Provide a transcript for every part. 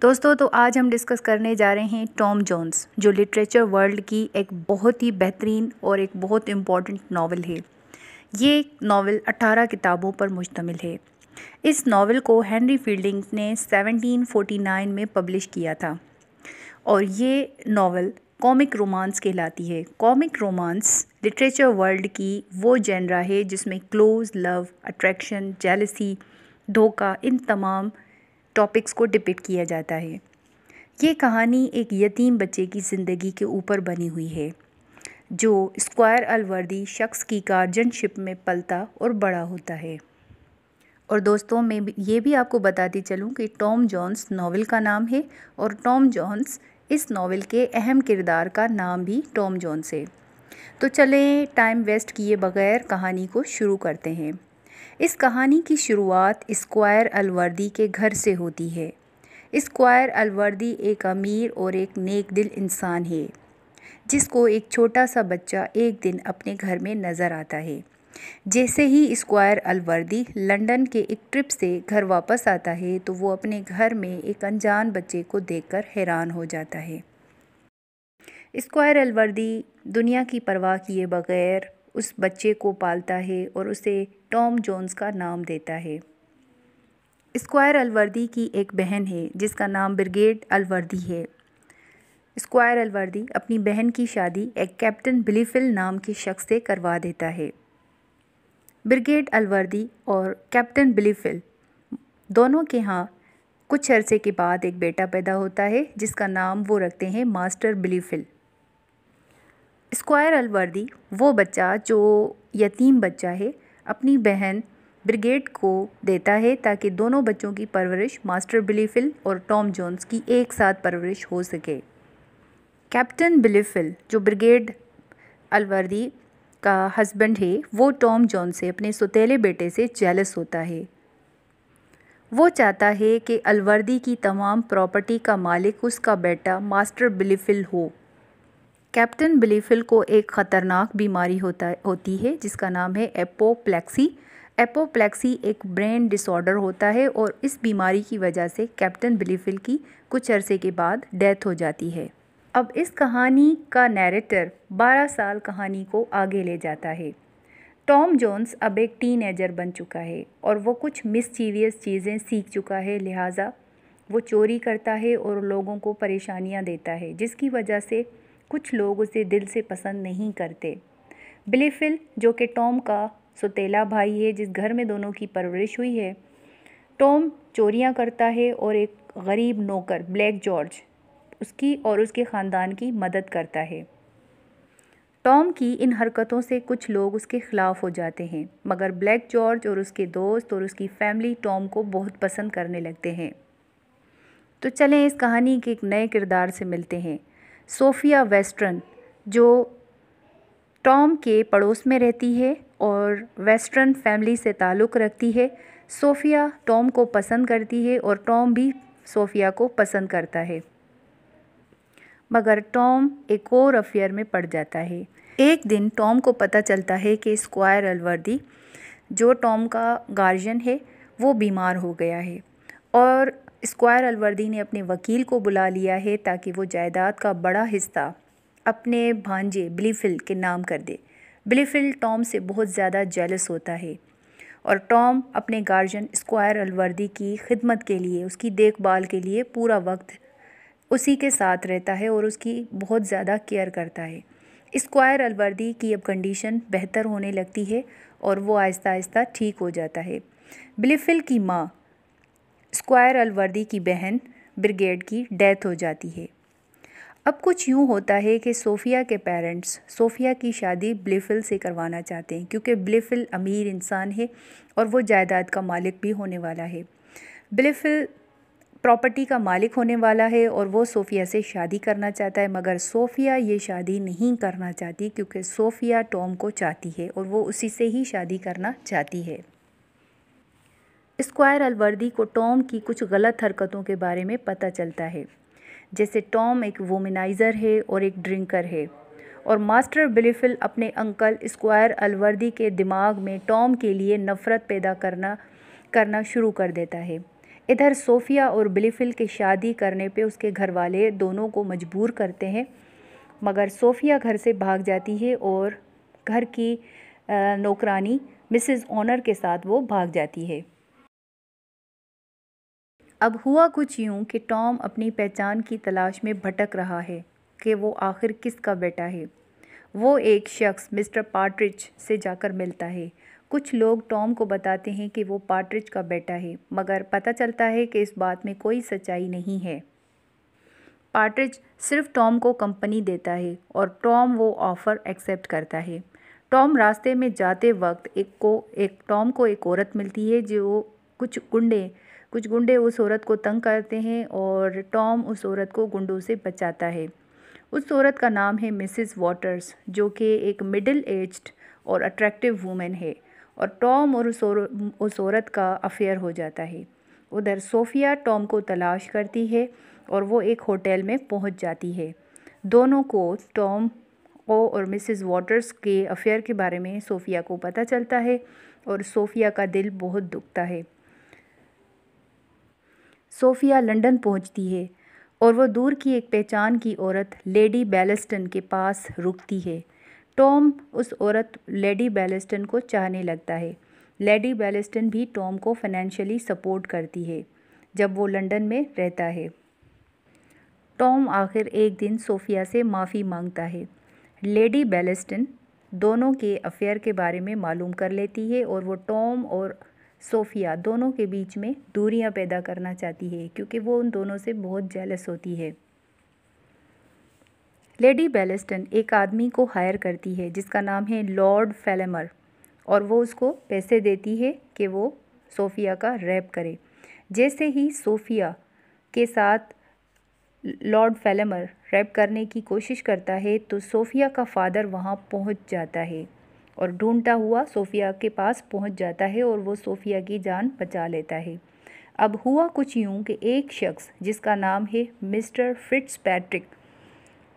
दोस्तों तो आज हम डिस्कस करने जा रहे हैं टॉम जॉन्स जो लिटरेचर वर्ल्ड की एक बहुत ही बेहतरीन और एक बहुत इम्पॉर्टेंट नावल है ये नावल 18 किताबों पर मुश्तमिल है इस नावल को हेनरी फील्डिंग ने 1749 में पब्लिश किया था और ये नावल कॉमिक रोमांस कहलाती है कॉमिक रोमांस लिटरेचर वर्ल्ड की वो जेनरा है जिसमें क्लोज लव अट्रैक्शन जेलसी धोखा इन तमाम टॉपिक्स को डिपिक्ट किया जाता है ये कहानी एक यतीम बच्चे की ज़िंदगी के ऊपर बनी हुई है जो स्क्वायर अलवर्दी शख्स की गार्जनशिप में पलता और बड़ा होता है और दोस्तों मैं ये भी आपको बताती चलूँ कि टॉम जॉन्स नावल का नाम है और टॉम जॉन्स इस नावल के अहम किरदार का नाम भी टॉम जॉन्स है तो चलें टाइम वेस्ट किए बगैर कहानी को शुरू करते हैं इस कहानी की शुरुआत स्क्वायर अलवर्दी के घर से होती है स्क्वायर अलवर्दी एक अमीर और एक नेक दिल इंसान है जिसको एक छोटा सा बच्चा एक दिन अपने घर में नज़र आता है जैसे ही स्क्वायर अलवर्दी लंदन के एक ट्रिप से घर वापस आता है तो वो अपने घर में एक अनजान बच्चे को देखकर हैरान हो जाता है स्क्वायर अलवर्दी दुनिया की परवाह किए बगैर उस बच्चे को पालता है और उसे टॉम जोन्स का नाम देता है स्क्वायर अलवर्दी की एक बहन है जिसका नाम ब्रिगेड अलवर्दी है स्क्वायर अलवर्दी अपनी बहन की शादी एक कैप्टन बिलीफिल नाम के शख्स से करवा देता है ब्रिगेड अलवर्दी और कैप्टन बिलीफिल दोनों के यहाँ कुछ अरसे के बाद एक बेटा पैदा होता है जिसका नाम वो रखते हैं मास्टर बिलीफिल स्क्वायर अलवर्दी वो बच्चा जो यतीम बच्चा है अपनी बहन ब्रिगेड को देता है ताकि दोनों बच्चों की परवरिश मास्टर बिलीफिल और टॉम जोन्स की एक साथ परवरिश हो सके कैप्टन बिलीफिल जो ब्रिगेड अलवर्दी का हस्बैंड है वो टॉम जॉन से अपने सतीले बेटे से जेलस होता है वो चाहता है कि अलवर्दी की तमाम प्रॉपर्टी का मालिक उसका बेटा मास्टर बिलीफिल हो कैप्टन बिलीफिल को एक ख़तरनाक बीमारी होता होती है जिसका नाम है एपोप्लेक्सी एपोप्लेक्सी एक ब्रेन डिसऑर्डर होता है और इस बीमारी की वजह से कैप्टन बिलीफिल की कुछ अरसे के बाद डेथ हो जाती है अब इस कहानी का नैरेटर 12 साल कहानी को आगे ले जाता है टॉम जोन्स अब एक टीन बन चुका है और वो कुछ मिसचीवियस चीज़ें सीख चुका है लिहाजा वो चोरी करता है और लोगों को परेशानियां देता है जिसकी वजह से कुछ लोग उसे दिल से पसंद नहीं करते बिलीफिल जो कि टॉम का सुतेला भाई है जिस घर में दोनों की परवरिश हुई है टॉम चोरियां करता है और एक गरीब नौकर ब्लैक जॉर्ज उसकी और उसके ख़ानदान की मदद करता है टॉम की इन हरकतों से कुछ लोग उसके ख़िलाफ़ हो जाते हैं मगर ब्लैक जॉर्ज और उसके दोस्त और उसकी फैमिली टॉम को बहुत पसंद करने लगते हैं तो चलें इस कहानी के एक नए किरदार से मिलते हैं सोफिया वेस्टर्न जो टॉम के पड़ोस में रहती है और वेस्टर्न फैमिली से ताल्लुक़ रखती है सोफिया टॉम को पसंद करती है और टॉम भी सोफिया को पसंद करता है मगर टॉम एक और अफेयर में पड़ जाता है एक दिन टॉम को पता चलता है कि स्क्वायर अलवर्दी जो टॉम का गार्जियन है वो बीमार हो गया है और स्क्वायर अलवर्दी ने अपने वकील को बुला लिया है ताकि वो जायदाद का बड़ा हिस्सा अपने भांजे ब्लीफिल के नाम कर दे ब्लीफिल टॉम से बहुत ज़्यादा जेलस होता है और टॉम अपने गार्जियन स्क्वायर अलवर्दी की खिदमत के लिए उसकी देखभाल के लिए पूरा वक्त उसी के साथ रहता है और उसकी बहुत ज़्यादा केयर करता है स्क्वायर अलवर्दी की अब कंडीशन बेहतर होने लगती है और वो आहिस्ता आहिस्ता ठीक हो जाता है बिलीफिल की माँ स्क्वायर अलवर्दी की बहन ब्रिगेड की डेथ हो जाती है अब कुछ यूँ होता है कि सोफ़िया के पेरेंट्स सोफ़िया की शादी ब्लिफिल से करवाना चाहते हैं क्योंकि ब्लिफिल अमीर इंसान है और वो जायदाद का मालिक भी होने वाला है ब्लिफिल प्रॉपर्टी का मालिक होने वाला है और वो सोफ़िया से शादी करना चाहता है मगर सोफ़िया ये शादी नहीं करना चाहती क्योंकि सोफ़िया टॉम को चाहती है और वो उसी से ही शादी करना चाहती है स्क्वायर अलवर्दी को टॉम की कुछ गलत हरकतों के बारे में पता चलता है जैसे टॉम एक वोमेनाइज़र है और एक ड्रिंकर है और मास्टर बिलिफिल अपने अंकल स्क्वायर अलवर्दी के दिमाग में टॉम के लिए नफ़रत पैदा करना करना शुरू कर देता है इधर सोफिया और बिलिफिल की शादी करने पे उसके घर वाले दोनों को मजबूर करते हैं मगर सोफिया घर से भाग जाती है और घर की नौकरानी मिसेस ऑनर के साथ वो भाग जाती है अब हुआ कुछ यूं कि टॉम अपनी पहचान की तलाश में भटक रहा है कि वो आखिर किसका बेटा है वो एक शख्स मिस्टर पार्ट्रिज से जाकर मिलता है कुछ लोग टॉम को बताते हैं कि वो पार्ट्रिज का बेटा है मगर पता चलता है कि इस बात में कोई सच्चाई नहीं है पार्ट्रिज सिर्फ टॉम को कंपनी देता है और टॉम वो ऑफ़र एक्सेप्ट करता है टॉम रास्ते में जाते वक्त एक को एक टॉम को एक औरत मिलती है जो कुछ गुंडे कुछ गुंडे उस औरत को तंग करते हैं और टॉम उस औरत को गुंडों से बचाता है उस औरत का नाम है मिसिस वाटर्स जो कि एक मिडिल एज्ड और अट्रैक्टिव वूमेन है और टॉम और उस औरत का अफेयर हो जाता है उधर सोफिया टॉम को तलाश करती है और वो एक होटल में पहुंच जाती है दोनों को टॉम ओ और मिसिस वाटर्स के अफेयर के बारे में सोफिया को पता चलता है और सोफिया का दिल बहुत दुखता है सोफ़िया लंदन पहुंचती है और वो दूर की एक पहचान की औरत लेडी बैलस्टन के पास रुकती है टॉम उस औरत लेडी बैलस्टन को चाहने लगता है लेडी बैलस्टन भी टॉम को फाइनेंशियली सपोर्ट करती है जब वो लंदन में रहता है टॉम आखिर एक दिन सोफिया से माफ़ी मांगता है लेडी बैलस्टन दोनों के अफेयर के बारे में मालूम कर लेती है और वो टॉम और सोफ़िया दोनों के बीच में दूरियां पैदा करना चाहती है क्योंकि वो उन दोनों से बहुत जेलस होती है लेडी बेलिस्टन एक आदमी को हायर करती है जिसका नाम है लॉर्ड फेलेमर और वो उसको पैसे देती है कि वो सोफ़िया का रैप करे जैसे ही सोफ़िया के साथ लॉर्ड फेलेमर रैप करने की कोशिश करता है तो सोफ़िया का फादर वहाँ पहुँच जाता है और ढूंढता हुआ सोफिया के पास पहुंच जाता है और वो सोफिया की जान बचा लेता है अब हुआ कुछ यूं कि एक शख्स जिसका नाम है मिस्टर फिट्स पैट्रिक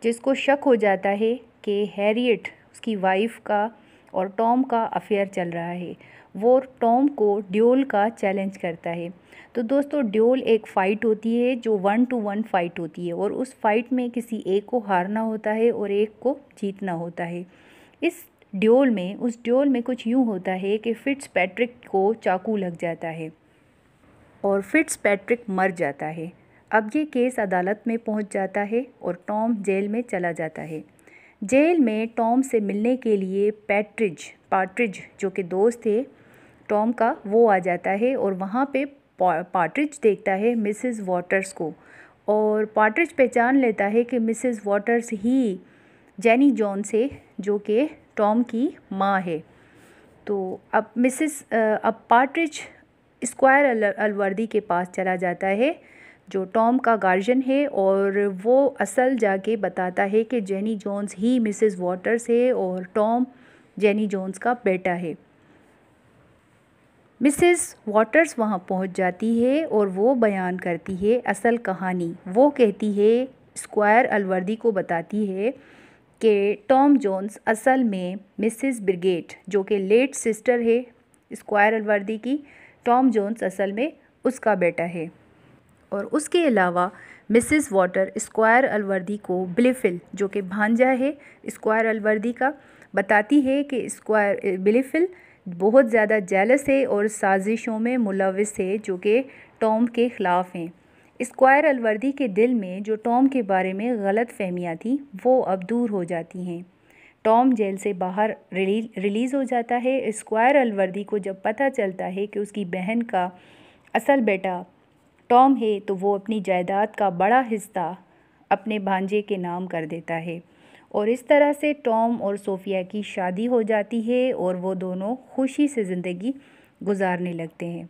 जिसको शक हो जाता है कि हैरियट उसकी वाइफ का और टॉम का अफेयर चल रहा है वो टॉम को ड्योल का चैलेंज करता है तो दोस्तों ड्योल एक फ़ाइट होती है जो वन टू वन फ़ाइट होती है और उस फाइट में किसी एक को हारना होता है और एक को जीतना होता है इस ड्योल में उस ड्योल में कुछ यूँ होता है कि फिट्स पैट्रिक को चाकू लग जाता है और फिट्स पैट्रिक मर जाता है अब ये केस अदालत में पहुंच जाता है और टॉम जेल में चला जाता है जेल में टॉम से मिलने के लिए पैट्रिज पार्ट्रिज जो कि दोस्त थे टॉम का वो आ जाता है और वहाँ पे पार्ट्रिज देखता है मिसेस वाटर्स को और पार्ट्रिज पहचान लेता है कि मिसेस वाटर्स ही जैनी जॉन से जो कि टॉम की माँ है तो अब मिसिस अब पार्ट्रिज स्क्वायर अलवर्दी के पास चला जाता है जो टॉम का गार्जियन है और वो असल जाके बताता है कि जेनी जोन्स ही मिसेस वाटर्स है और टॉम जेनी जोन्स का बेटा है मिसेस वाटर्स वहाँ पहुँच जाती है और वो बयान करती है असल कहानी वो कहती है स्क्वायर अलवर्दी को बताती है के टॉम जोन्स असल में मिसिस ब्रिगेट जो कि लेट सिस्टर है स्क्वायर अलवर्दी की टॉम जोन्स असल में उसका बेटा है और उसके अलावा मिसिस वाटर स्क्वायर अलवर्दी को बिलिफिल जो कि भांजा है स्क्वायर अलवर्दी का बताती है कि स्क्वायर बिलिफिल बहुत ज़्यादा जेलस है और साजिशों में मुलविस है जो कि टॉम के ख़िलाफ़ हैं स्क्वायर अलवर्दी के दिल में जो टॉम के बारे में गलत फहमियाँ थीं वो अब दूर हो जाती हैं टॉम जेल से बाहर रिली, रिलीज़ हो जाता है स्क्वायर अलवर्दी को जब पता चलता है कि उसकी बहन का असल बेटा टॉम है तो वो अपनी जायदाद का बड़ा हिस्सा अपने भांजे के नाम कर देता है और इस तरह से टॉम और सोफिया की शादी हो जाती है और वो दोनों खुशी से ज़िंदगी गुजारने लगते हैं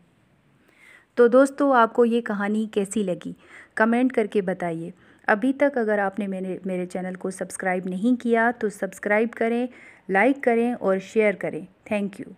तो दोस्तों आपको ये कहानी कैसी लगी कमेंट करके बताइए अभी तक अगर आपने मेरे मेरे चैनल को सब्सक्राइब नहीं किया तो सब्सक्राइब करें लाइक करें और शेयर करें थैंक यू